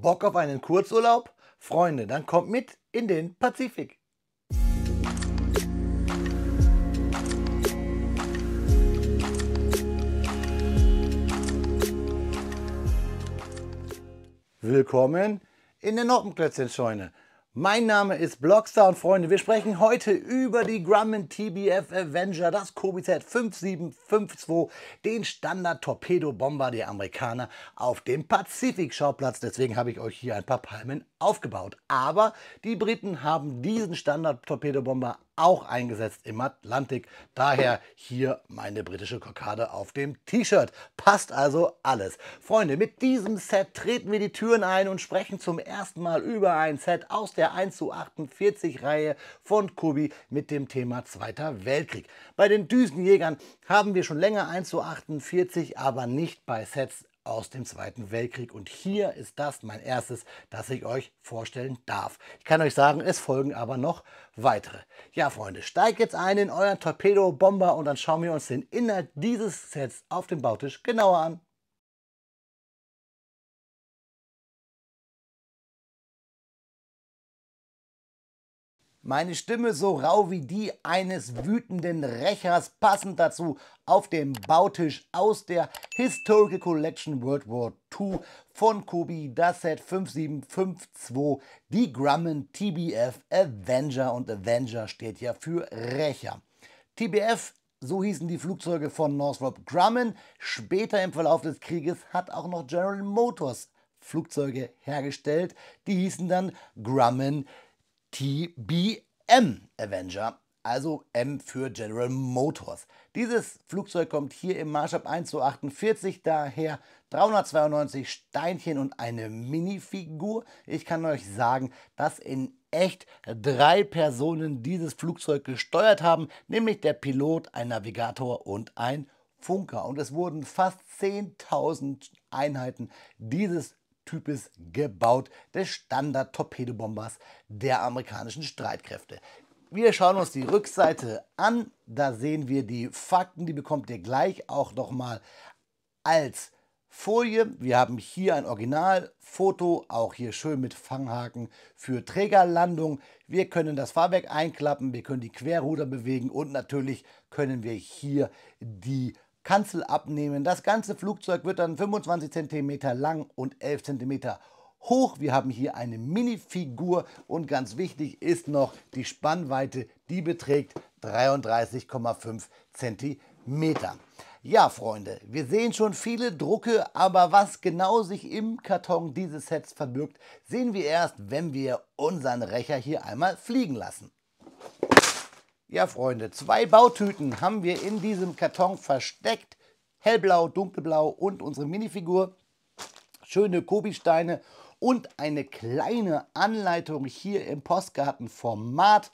Bock auf einen Kurzurlaub? Freunde, dann kommt mit in den Pazifik. Willkommen in der Noppenklötzchen-Scheune. Mein Name ist Blockstar und Freunde, wir sprechen heute über die Grumman TBF Avenger, das Kobe Z 5752, den Standard-Torpedo-Bomber der Amerikaner auf dem Pazifik-Schauplatz. Deswegen habe ich euch hier ein paar Palmen aufgebaut. Aber die Briten haben diesen Standard-Torpedo-Bomber auch eingesetzt im Atlantik. Daher hier meine britische Kokarde auf dem T-Shirt. Passt also alles. Freunde, mit diesem Set treten wir die Türen ein und sprechen zum ersten Mal über ein Set aus der 1 zu 48 Reihe von Kubi mit dem Thema Zweiter Weltkrieg. Bei den Düsenjägern haben wir schon länger 1 zu 48, aber nicht bei Sets aus dem Zweiten Weltkrieg. Und hier ist das mein erstes, das ich euch vorstellen darf. Ich kann euch sagen, es folgen aber noch weitere. Ja, Freunde, steigt jetzt ein in euren Torpedo-Bomber und dann schauen wir uns den Inhalt dieses Sets auf dem Bautisch genauer an. Meine Stimme so rau wie die eines wütenden Rechers, passend dazu auf dem Bautisch aus der Historical Collection World War II von Kobi, das Set 5752, die Grumman TBF Avenger und Avenger steht ja für Rächer. TBF so hießen die Flugzeuge von Northrop Grumman. Später im Verlauf des Krieges hat auch noch General Motors Flugzeuge hergestellt. Die hießen dann Grumman TBF. TBM Avenger, also M für General Motors. Dieses Flugzeug kommt hier im Maßstab 1 zu 48, daher 392 Steinchen und eine Minifigur. Ich kann euch sagen, dass in echt drei Personen dieses Flugzeug gesteuert haben, nämlich der Pilot, ein Navigator und ein Funker. Und es wurden fast 10.000 Einheiten dieses Types gebaut, des Standard-Torpedobombers der amerikanischen Streitkräfte. Wir schauen uns die Rückseite an, da sehen wir die Fakten, die bekommt ihr gleich auch nochmal als Folie. Wir haben hier ein Originalfoto, auch hier schön mit Fanghaken für Trägerlandung. Wir können das Fahrwerk einklappen, wir können die Querruder bewegen und natürlich können wir hier die Kanzel abnehmen. Das ganze Flugzeug wird dann 25 cm lang und 11 cm hoch. Wir haben hier eine Minifigur und ganz wichtig ist noch die Spannweite, die beträgt 33,5 cm. Ja, Freunde, wir sehen schon viele Drucke, aber was genau sich im Karton dieses Sets verbirgt, sehen wir erst, wenn wir unseren Recher hier einmal fliegen lassen. Ja, Freunde, zwei Bautüten haben wir in diesem Karton versteckt. Hellblau, dunkelblau und unsere Minifigur. Schöne Kobi-Steine und eine kleine Anleitung hier im Postkartenformat.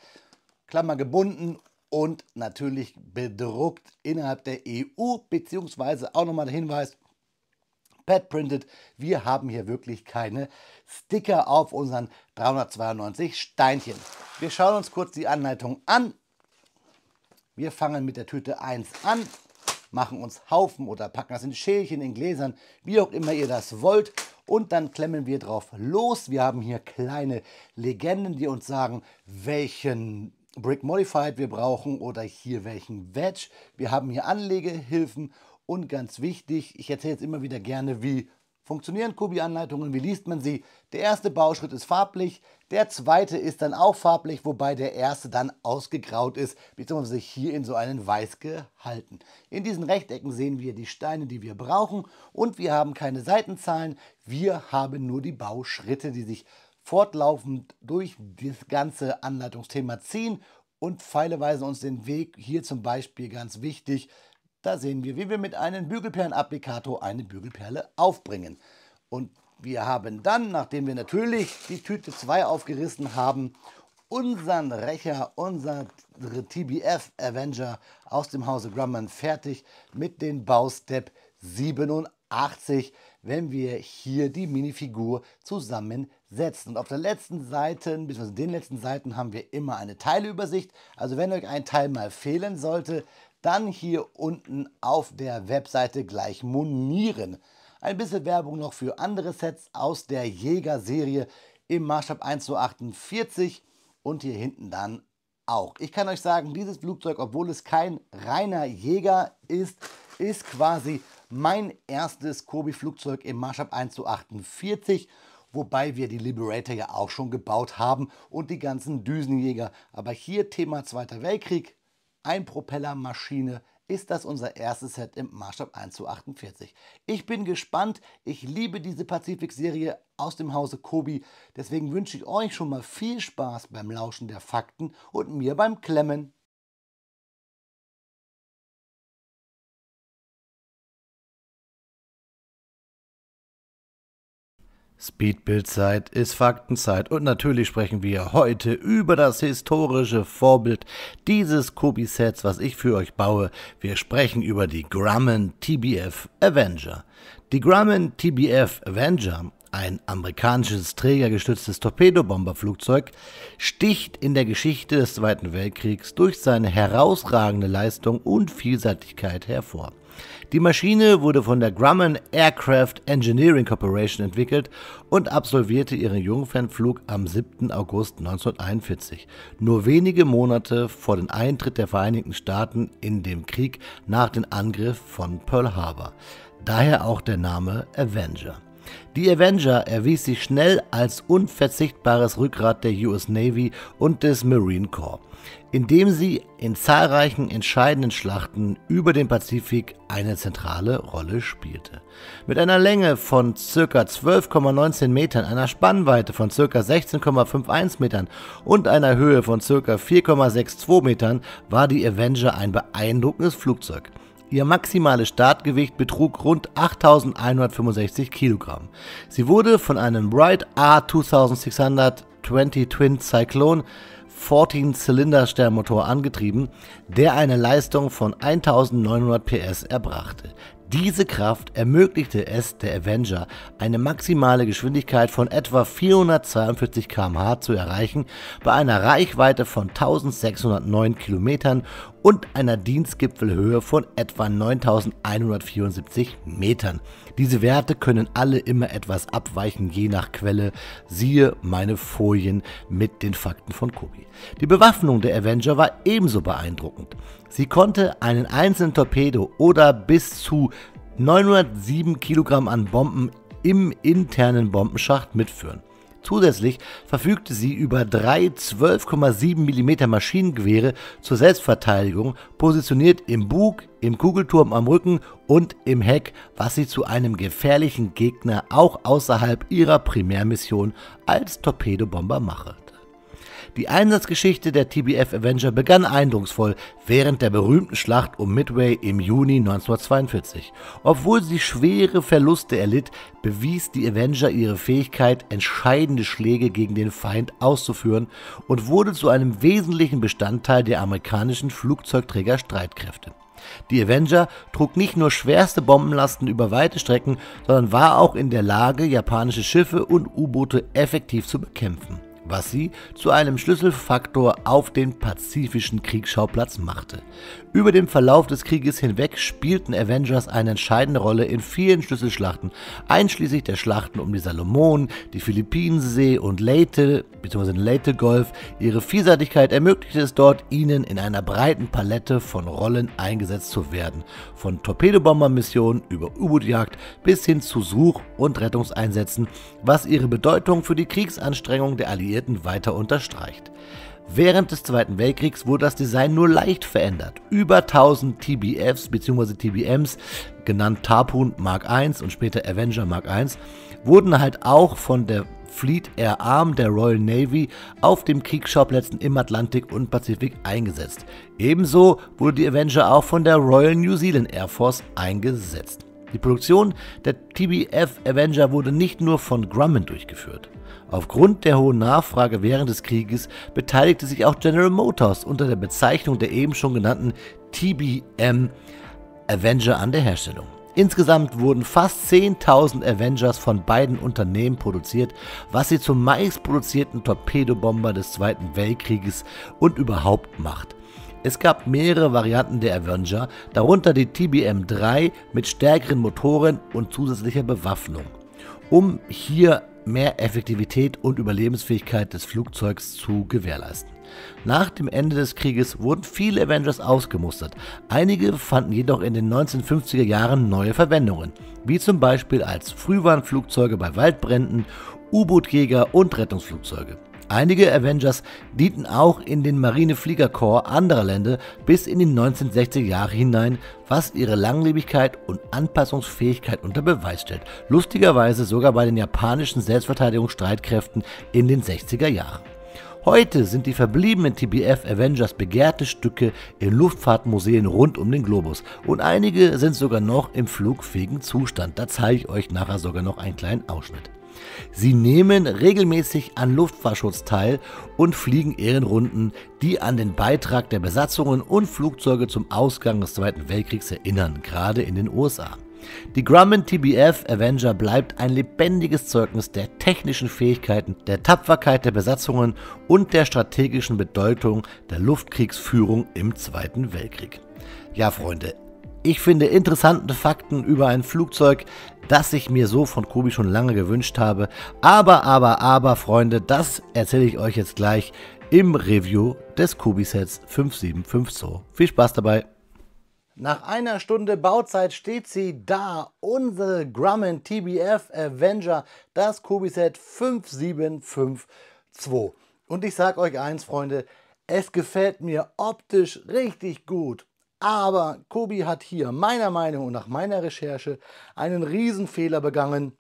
Klammer gebunden und natürlich bedruckt innerhalb der EU, beziehungsweise auch nochmal der Hinweis, pet Printed, wir haben hier wirklich keine Sticker auf unseren 392 Steinchen. Wir schauen uns kurz die Anleitung an wir fangen mit der Tüte 1 an, machen uns Haufen oder packen das in Schälchen, in Gläsern, wie auch immer ihr das wollt. Und dann klemmen wir drauf los. Wir haben hier kleine Legenden, die uns sagen, welchen Brick Modified wir brauchen oder hier welchen Wedge. Wir haben hier Anlegehilfen und ganz wichtig, ich erzähle jetzt immer wieder gerne, wie funktionieren Kubi-Anleitungen, wie liest man sie. Der erste Bauschritt ist farblich, der zweite ist dann auch farblich, wobei der erste dann ausgegraut ist, bzw. hier in so einen Weiß gehalten. In diesen Rechtecken sehen wir die Steine, die wir brauchen und wir haben keine Seitenzahlen, wir haben nur die Bauschritte, die sich fortlaufend durch das ganze Anleitungsthema ziehen und Pfeile weisen uns den Weg, hier zum Beispiel ganz wichtig, da sehen wir, wie wir mit einem Bügelperlenapplikator eine Bügelperle aufbringen. Und wir haben dann, nachdem wir natürlich die Tüte 2 aufgerissen haben, unseren Rächer, unsere TBF Avenger aus dem Hause Grumman fertig mit den Baustep 87, wenn wir hier die Minifigur zusammensetzen. Und auf der letzten Seite, bzw. den letzten Seiten haben wir immer eine Teilübersicht. Also wenn euch ein Teil mal fehlen sollte, dann hier unten auf der Webseite gleich monieren ein bisschen Werbung noch für andere Sets aus der Jäger-Serie im Maßstab 1 zu 48 und hier hinten dann auch. Ich kann euch sagen, dieses Flugzeug, obwohl es kein reiner Jäger ist, ist quasi mein erstes Kobi-Flugzeug im Maßstab 1 zu 48, wobei wir die Liberator ja auch schon gebaut haben und die ganzen Düsenjäger. Aber hier Thema Zweiter Weltkrieg, Einpropellermaschine, ist das unser erstes Set im Maßstab 1 zu 48. Ich bin gespannt. Ich liebe diese Pazifik-Serie aus dem Hause Kobi. Deswegen wünsche ich euch schon mal viel Spaß beim Lauschen der Fakten und mir beim Klemmen. Speedbildzeit ist Faktenzeit und natürlich sprechen wir heute über das historische Vorbild dieses Kobi-Sets, was ich für euch baue. Wir sprechen über die Grumman TBF Avenger. Die Grumman TBF Avenger, ein amerikanisches trägergestütztes Torpedobomberflugzeug, sticht in der Geschichte des Zweiten Weltkriegs durch seine herausragende Leistung und Vielseitigkeit hervor. Die Maschine wurde von der Grumman Aircraft Engineering Corporation entwickelt und absolvierte ihren Jungfernflug am 7. August 1941, nur wenige Monate vor dem Eintritt der Vereinigten Staaten in den Krieg nach dem Angriff von Pearl Harbor. Daher auch der Name Avenger. Die Avenger erwies sich schnell als unverzichtbares Rückgrat der US Navy und des Marine Corps, indem sie in zahlreichen entscheidenden Schlachten über den Pazifik eine zentrale Rolle spielte. Mit einer Länge von ca. 12,19 Metern, einer Spannweite von ca. 16,51 Metern und einer Höhe von ca. 4,62 Metern war die Avenger ein beeindruckendes Flugzeug. Ihr maximales Startgewicht betrug rund 8.165 Kilogramm. Sie wurde von einem Wright R2620 Twin Cyclone 14-Zylinder-Sternmotor angetrieben, der eine Leistung von 1900 PS erbrachte. Diese Kraft ermöglichte es der Avenger, eine maximale Geschwindigkeit von etwa 442 km/h zu erreichen, bei einer Reichweite von 1609 km und einer Dienstgipfelhöhe von etwa 9174 Metern. Diese Werte können alle immer etwas abweichen, je nach Quelle. Siehe meine Folien mit den Fakten von Kobi. Die Bewaffnung der Avenger war ebenso beeindruckend. Sie konnte einen einzelnen Torpedo oder bis zu 907 Kilogramm an Bomben im internen Bombenschacht mitführen. Zusätzlich verfügte sie über drei 12,7 mm Maschinengewehre zur Selbstverteidigung, positioniert im Bug, im Kugelturm am Rücken und im Heck, was sie zu einem gefährlichen Gegner auch außerhalb ihrer Primärmission als Torpedobomber mache. Die Einsatzgeschichte der TBF Avenger begann eindrucksvoll während der berühmten Schlacht um Midway im Juni 1942. Obwohl sie schwere Verluste erlitt, bewies die Avenger ihre Fähigkeit, entscheidende Schläge gegen den Feind auszuführen und wurde zu einem wesentlichen Bestandteil der amerikanischen Flugzeugträgerstreitkräfte. Die Avenger trug nicht nur schwerste Bombenlasten über weite Strecken, sondern war auch in der Lage, japanische Schiffe und U-Boote effektiv zu bekämpfen was sie zu einem Schlüsselfaktor auf den pazifischen Kriegsschauplatz machte. Über den Verlauf des Krieges hinweg spielten Avengers eine entscheidende Rolle in vielen Schlüsselschlachten, einschließlich der Schlachten um die Salomonen, die Philippinensee und Leyte bzw. Leyte Golf. Ihre Vielseitigkeit ermöglichte es dort, ihnen in einer breiten Palette von Rollen eingesetzt zu werden, von Torpedobombermissionen über U-Boot-Jagd bis hin zu Such- und Rettungseinsätzen, was ihre Bedeutung für die Kriegsanstrengung der Alliierten Alliierten weiter unterstreicht. Während des Zweiten Weltkriegs wurde das Design nur leicht verändert. Über 1000 TBFs bzw. TBMs, genannt Tarpon Mark I und später Avenger Mark I, wurden halt auch von der Fleet Air Arm der Royal Navy auf dem Kriegsschauplätzen im Atlantik und Pazifik eingesetzt. Ebenso wurde die Avenger auch von der Royal New Zealand Air Force eingesetzt. Die Produktion der TBF Avenger wurde nicht nur von Grumman durchgeführt. Aufgrund der hohen Nachfrage während des Krieges beteiligte sich auch General Motors unter der Bezeichnung der eben schon genannten TBM Avenger an der Herstellung. Insgesamt wurden fast 10.000 Avengers von beiden Unternehmen produziert, was sie zum meistproduzierten Torpedobomber des Zweiten Weltkrieges und überhaupt macht. Es gab mehrere Varianten der Avenger, darunter die TBM-3 mit stärkeren Motoren und zusätzlicher Bewaffnung. Um hier mehr Effektivität und Überlebensfähigkeit des Flugzeugs zu gewährleisten. Nach dem Ende des Krieges wurden viele Avengers ausgemustert. Einige fanden jedoch in den 1950er Jahren neue Verwendungen, wie zum Beispiel als Frühwarnflugzeuge bei Waldbränden, U-Bootjäger und Rettungsflugzeuge. Einige Avengers dienten auch in den Marinefliegerkorps anderer Länder bis in die 1960er Jahre hinein, was ihre Langlebigkeit und Anpassungsfähigkeit unter Beweis stellt. Lustigerweise sogar bei den japanischen Selbstverteidigungsstreitkräften in den 60er Jahren. Heute sind die verbliebenen TBF Avengers begehrte Stücke in Luftfahrtmuseen rund um den Globus und einige sind sogar noch im flugfähigen Zustand. Da zeige ich euch nachher sogar noch einen kleinen Ausschnitt. Sie nehmen regelmäßig an Luftfahrschutz teil und fliegen Ehrenrunden, die an den Beitrag der Besatzungen und Flugzeuge zum Ausgang des Zweiten Weltkriegs erinnern, gerade in den USA. Die Grumman TBF Avenger bleibt ein lebendiges Zeugnis der technischen Fähigkeiten, der Tapferkeit der Besatzungen und der strategischen Bedeutung der Luftkriegsführung im Zweiten Weltkrieg. Ja, Freunde, ich finde interessante Fakten über ein Flugzeug das ich mir so von Kobi schon lange gewünscht habe. Aber, aber, aber, Freunde, das erzähle ich euch jetzt gleich im Review des Kobi-Sets 5752. Viel Spaß dabei! Nach einer Stunde Bauzeit steht sie da, unsere Grumman TBF Avenger, das Kobi-Set 5752. Und ich sag euch eins, Freunde, es gefällt mir optisch richtig gut. Aber Kobi hat hier meiner Meinung und nach meiner Recherche einen Riesenfehler begangen.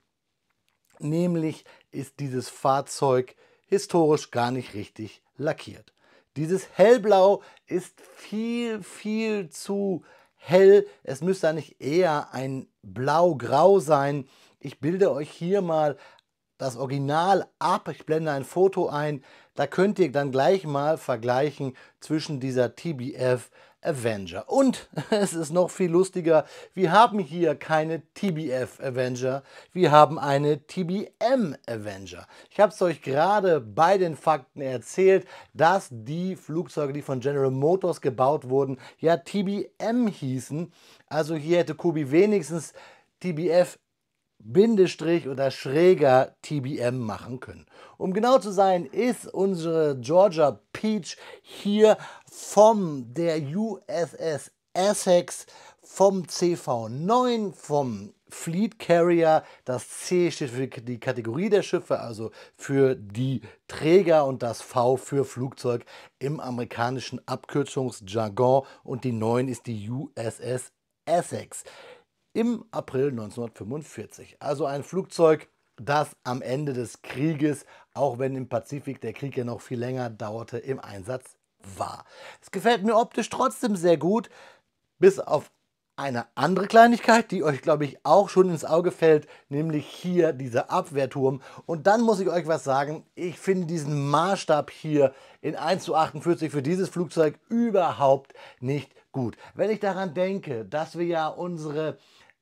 Nämlich ist dieses Fahrzeug historisch gar nicht richtig lackiert. Dieses Hellblau ist viel, viel zu hell. Es müsste eigentlich eher ein Blau-Grau sein. Ich bilde euch hier mal das Original ab. Ich blende ein Foto ein. Da könnt ihr dann gleich mal vergleichen zwischen dieser TBF Avenger. Und es ist noch viel lustiger, wir haben hier keine TBF Avenger, wir haben eine TBM Avenger. Ich habe es euch gerade bei den Fakten erzählt, dass die Flugzeuge, die von General Motors gebaut wurden, ja TBM hießen. Also hier hätte Kobi wenigstens TBF Bindestrich oder schräger TBM machen können. Um genau zu sein, ist unsere Georgia Peach hier vom der USS Essex, vom CV9, vom Fleet Carrier. Das C steht für die Kategorie der Schiffe, also für die Träger und das V für Flugzeug im amerikanischen Abkürzungsjargon und die 9 ist die USS Essex im April 1945. Also ein Flugzeug, das am Ende des Krieges, auch wenn im Pazifik der Krieg ja noch viel länger dauerte, im Einsatz war. Es gefällt mir optisch trotzdem sehr gut, bis auf eine andere Kleinigkeit, die euch, glaube ich, auch schon ins Auge fällt, nämlich hier dieser Abwehrturm. Und dann muss ich euch was sagen, ich finde diesen Maßstab hier in 1 zu 48 für dieses Flugzeug überhaupt nicht gut. Wenn ich daran denke, dass wir ja unsere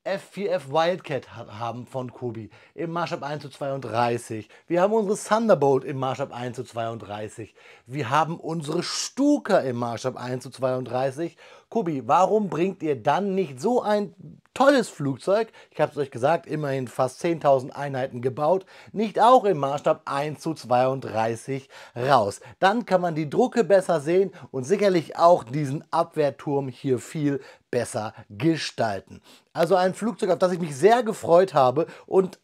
F4F Wildcat haben von Kobi im Maßstab 1 zu 32. Wir haben unsere Thunderbolt im Maßstab 1 zu 32. Wir haben unsere Stuka im Maßstab 1 zu 32 Kubi, warum bringt ihr dann nicht so ein tolles Flugzeug, ich habe es euch gesagt, immerhin fast 10.000 Einheiten gebaut, nicht auch im Maßstab 1 zu 32 raus. Dann kann man die Drucke besser sehen und sicherlich auch diesen Abwehrturm hier viel besser gestalten. Also ein Flugzeug, auf das ich mich sehr gefreut habe und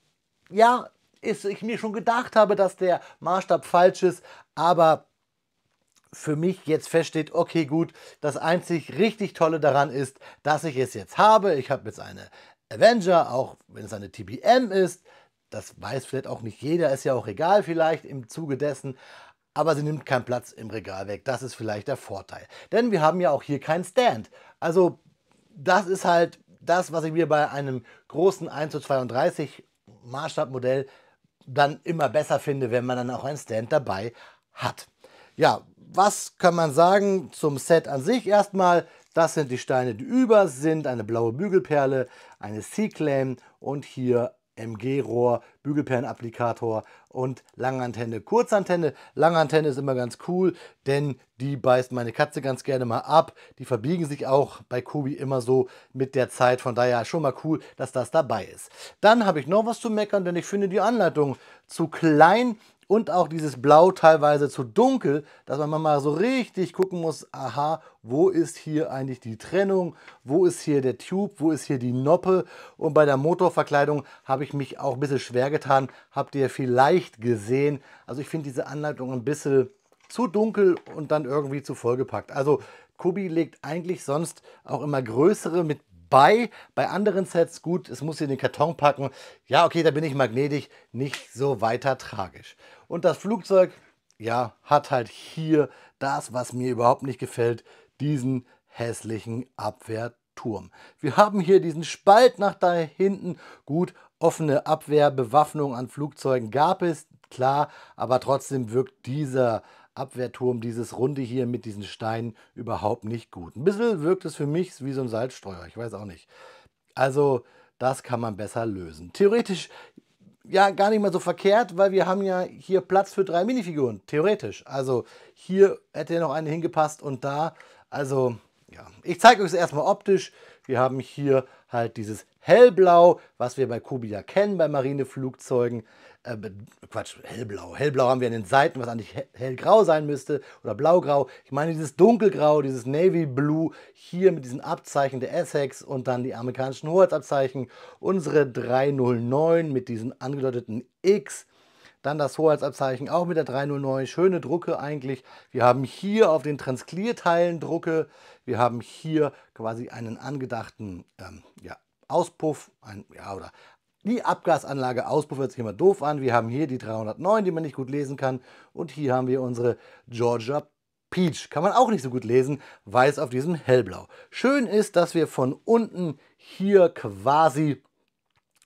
ja, ist, ich mir schon gedacht habe, dass der Maßstab falsch ist, aber für mich jetzt feststeht, okay, gut, das einzig richtig Tolle daran ist, dass ich es jetzt habe. Ich habe jetzt eine Avenger, auch wenn es eine TBM ist. Das weiß vielleicht auch nicht jeder, ist ja auch egal vielleicht im Zuge dessen. Aber sie nimmt keinen Platz im Regal weg. Das ist vielleicht der Vorteil. Denn wir haben ja auch hier keinen Stand. Also das ist halt das, was ich mir bei einem großen 1 zu 32 Maßstabmodell dann immer besser finde, wenn man dann auch einen Stand dabei hat. Ja, was kann man sagen zum Set an sich? Erstmal, das sind die Steine, die über sind. Eine blaue Bügelperle, eine C-Claim und hier MG-Rohr, Bügelperlenapplikator und Langantenne, Kurzantenne. Langantenne ist immer ganz cool, denn die beißt meine Katze ganz gerne mal ab. Die verbiegen sich auch bei Kobi immer so mit der Zeit. Von daher schon mal cool, dass das dabei ist. Dann habe ich noch was zu meckern, denn ich finde die Anleitung zu klein und auch dieses Blau teilweise zu dunkel, dass man mal so richtig gucken muss, aha, wo ist hier eigentlich die Trennung, wo ist hier der Tube, wo ist hier die Noppe und bei der Motorverkleidung habe ich mich auch ein bisschen schwer getan, habt ihr vielleicht gesehen. Also ich finde diese Anleitung ein bisschen zu dunkel und dann irgendwie zu vollgepackt. Also Kubi legt eigentlich sonst auch immer größere mit bei. Bei anderen Sets gut, es muss in den Karton packen. Ja, okay, da bin ich magnetisch, nicht so weiter tragisch. Und das Flugzeug, ja, hat halt hier das, was mir überhaupt nicht gefällt, diesen hässlichen Abwehrturm. Wir haben hier diesen Spalt nach da hinten. Gut, offene Abwehrbewaffnung an Flugzeugen gab es, klar, aber trotzdem wirkt dieser Abwehrturm, dieses Runde hier mit diesen Steinen überhaupt nicht gut. Ein bisschen wirkt es für mich wie so ein Salzstreuer, ich weiß auch nicht. Also das kann man besser lösen. Theoretisch ja gar nicht mal so verkehrt, weil wir haben ja hier Platz für drei Minifiguren, theoretisch. Also hier hätte ja noch eine hingepasst und da. Also ja, ich zeige euch es erstmal optisch. Wir haben hier halt dieses hellblau, was wir bei Kubi ja kennen, bei Marineflugzeugen äh, Quatsch, hellblau. Hellblau haben wir an den Seiten, was eigentlich hellgrau sein müsste oder blaugrau. Ich meine dieses dunkelgrau, dieses Navy Blue hier mit diesen Abzeichen der Essex und dann die amerikanischen Hoheitsabzeichen. Unsere 309 mit diesen angedeuteten X. Dann das Hoheitsabzeichen auch mit der 309. Schöne Drucke eigentlich. Wir haben hier auf den Transklierteilen Drucke. Wir haben hier quasi einen angedachten ähm, ja, Auspuff, ein, ja, oder die Abgasanlage Auspuff hört sich immer doof an. Wir haben hier die 309, die man nicht gut lesen kann. Und hier haben wir unsere Georgia Peach. Kann man auch nicht so gut lesen, weiß auf diesem hellblau. Schön ist, dass wir von unten hier quasi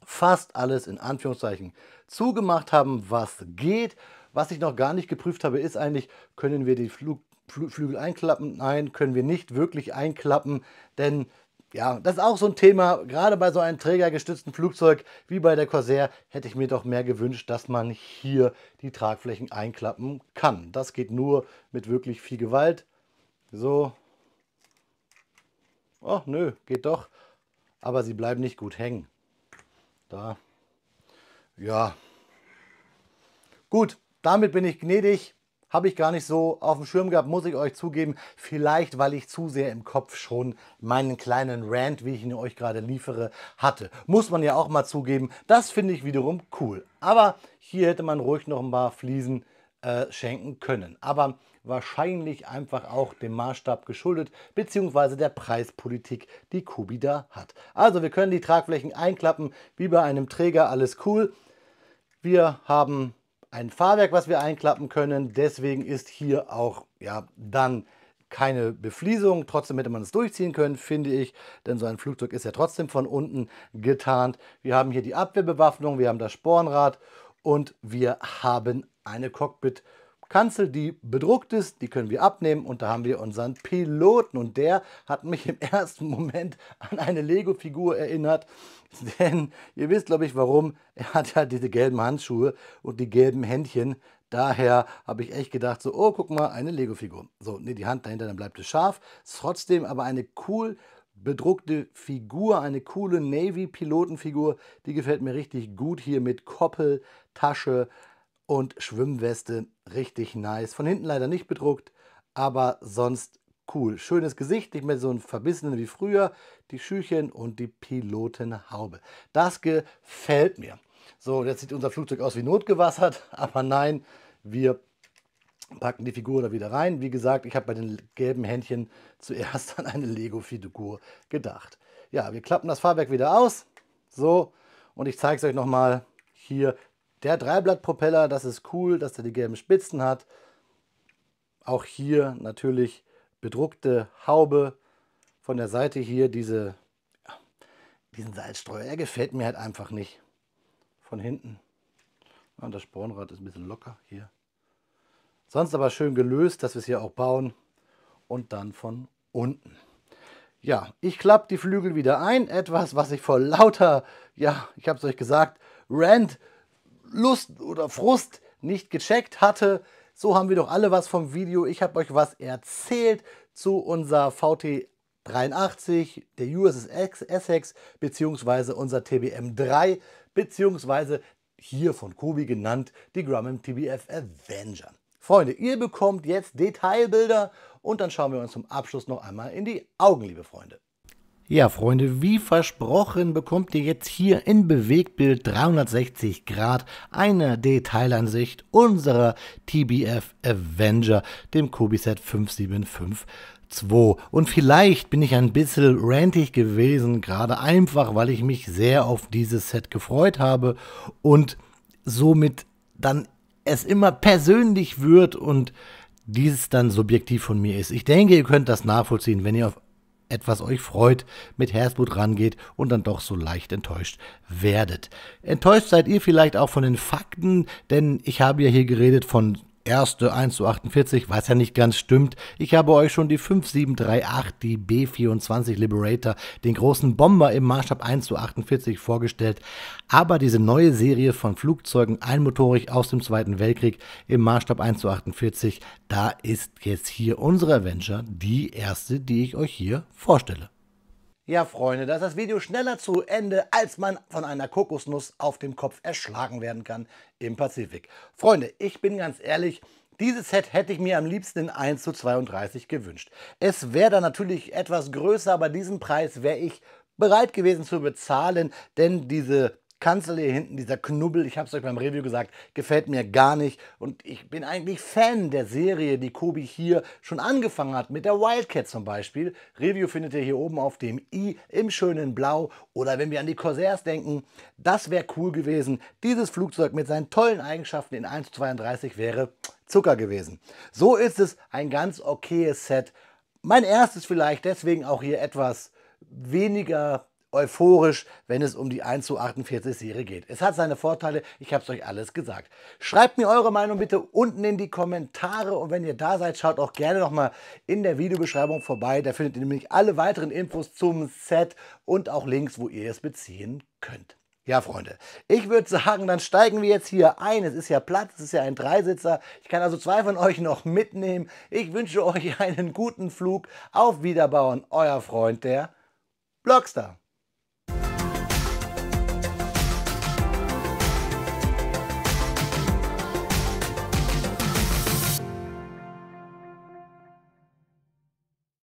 fast alles in Anführungszeichen zugemacht haben, was geht. Was ich noch gar nicht geprüft habe, ist eigentlich, können wir die Flug Flügel einklappen? Nein, können wir nicht wirklich einklappen, denn ja, das ist auch so ein Thema, gerade bei so einem trägergestützten Flugzeug wie bei der Corsair hätte ich mir doch mehr gewünscht, dass man hier die Tragflächen einklappen kann. Das geht nur mit wirklich viel Gewalt. So. Oh, nö, geht doch. Aber sie bleiben nicht gut hängen. Da. Ja. Gut, damit bin ich gnädig. Habe ich gar nicht so auf dem Schirm gehabt, muss ich euch zugeben. Vielleicht, weil ich zu sehr im Kopf schon meinen kleinen Rant, wie ich ihn euch gerade liefere, hatte. Muss man ja auch mal zugeben. Das finde ich wiederum cool. Aber hier hätte man ruhig noch ein paar Fliesen äh, schenken können. Aber wahrscheinlich einfach auch dem Maßstab geschuldet, beziehungsweise der Preispolitik, die Kubi da hat. Also wir können die Tragflächen einklappen, wie bei einem Träger, alles cool. Wir haben ein Fahrwerk, was wir einklappen können. Deswegen ist hier auch ja, dann keine Befliesung. Trotzdem hätte man es durchziehen können, finde ich. Denn so ein Flugzeug ist ja trotzdem von unten getarnt. Wir haben hier die Abwehrbewaffnung, wir haben das Spornrad und wir haben eine Cockpit- -Bewaffnung. Kanzel, die bedruckt ist, die können wir abnehmen und da haben wir unseren Piloten und der hat mich im ersten Moment an eine Lego-Figur erinnert, denn ihr wisst, glaube ich, warum, er hat ja diese gelben Handschuhe und die gelben Händchen, daher habe ich echt gedacht, so, oh, guck mal, eine Lego-Figur. So, nee, die Hand dahinter, dann bleibt es scharf, trotzdem aber eine cool bedruckte Figur, eine coole Navy-Pilotenfigur, die gefällt mir richtig gut hier mit Koppel, Tasche, und Schwimmweste, richtig nice. Von hinten leider nicht bedruckt, aber sonst cool. Schönes Gesicht, nicht mehr so ein verbissenen wie früher, die Schüchen und die Pilotenhaube. Das gefällt mir. So, jetzt sieht unser Flugzeug aus wie notgewassert, aber nein, wir packen die Figur da wieder rein. Wie gesagt, ich habe bei den gelben Händchen zuerst an eine Lego-Figur gedacht. Ja, wir klappen das Fahrwerk wieder aus. So, und ich zeige es euch nochmal hier der Dreiblattpropeller, das ist cool, dass er die gelben Spitzen hat. Auch hier natürlich bedruckte Haube. Von der Seite hier diese, diesen Salzstreuer. Er gefällt mir halt einfach nicht. Von hinten. Und das Spornrad ist ein bisschen locker hier. Sonst aber schön gelöst, dass wir es hier auch bauen. Und dann von unten. Ja, ich klappe die Flügel wieder ein. Etwas, was ich vor lauter, ja, ich habe es euch gesagt, Rand Lust oder Frust nicht gecheckt hatte. So haben wir doch alle was vom Video. Ich habe euch was erzählt zu unser VT 83, der USS Essex beziehungsweise unser TBM 3 beziehungsweise hier von Kobi genannt die Grumman TBF Avenger. Freunde, ihr bekommt jetzt Detailbilder und dann schauen wir uns zum Abschluss noch einmal in die Augen, liebe Freunde. Ja, Freunde, wie versprochen bekommt ihr jetzt hier in Bewegtbild 360 Grad eine Detailansicht unserer TBF Avenger, dem Kobiset 5752. und vielleicht bin ich ein bisschen rantig gewesen, gerade einfach, weil ich mich sehr auf dieses Set gefreut habe und somit dann es immer persönlich wird und dieses dann subjektiv von mir ist. Ich denke, ihr könnt das nachvollziehen, wenn ihr auf etwas euch freut, mit Herzblut rangeht und dann doch so leicht enttäuscht werdet. Enttäuscht seid ihr vielleicht auch von den Fakten, denn ich habe ja hier geredet von erste 1 zu 48, was ja nicht ganz stimmt. Ich habe euch schon die 5738, die B24 Liberator, den großen Bomber im Maßstab 1 zu 48 vorgestellt. Aber diese neue Serie von Flugzeugen einmotorig aus dem Zweiten Weltkrieg im Maßstab 1 zu 48, da ist jetzt hier unsere Avenger die erste, die ich euch hier vorstelle. Ja, Freunde, dass das Video schneller zu Ende, als man von einer Kokosnuss auf dem Kopf erschlagen werden kann im Pazifik. Freunde, ich bin ganz ehrlich, dieses Set hätte ich mir am liebsten in 1 zu 32 gewünscht. Es wäre dann natürlich etwas größer, aber diesen Preis wäre ich bereit gewesen zu bezahlen, denn diese Kanzel hier hinten, dieser Knubbel, ich habe es euch beim Review gesagt, gefällt mir gar nicht. Und ich bin eigentlich Fan der Serie, die Kobi hier schon angefangen hat, mit der Wildcat zum Beispiel. Review findet ihr hier oben auf dem i im schönen Blau. Oder wenn wir an die Corsairs denken, das wäre cool gewesen. Dieses Flugzeug mit seinen tollen Eigenschaften in 1,32 wäre Zucker gewesen. So ist es ein ganz okayes Set. Mein erstes vielleicht, deswegen auch hier etwas weniger euphorisch, wenn es um die 1 zu 48 Serie geht. Es hat seine Vorteile, ich habe es euch alles gesagt. Schreibt mir eure Meinung bitte unten in die Kommentare und wenn ihr da seid, schaut auch gerne nochmal in der Videobeschreibung vorbei. Da findet ihr nämlich alle weiteren Infos zum Set und auch Links, wo ihr es beziehen könnt. Ja, Freunde, ich würde sagen, dann steigen wir jetzt hier ein. Es ist ja Platz, es ist ja ein Dreisitzer. Ich kann also zwei von euch noch mitnehmen. Ich wünsche euch einen guten Flug. Auf Wiederbauen, euer Freund, der Blockstar.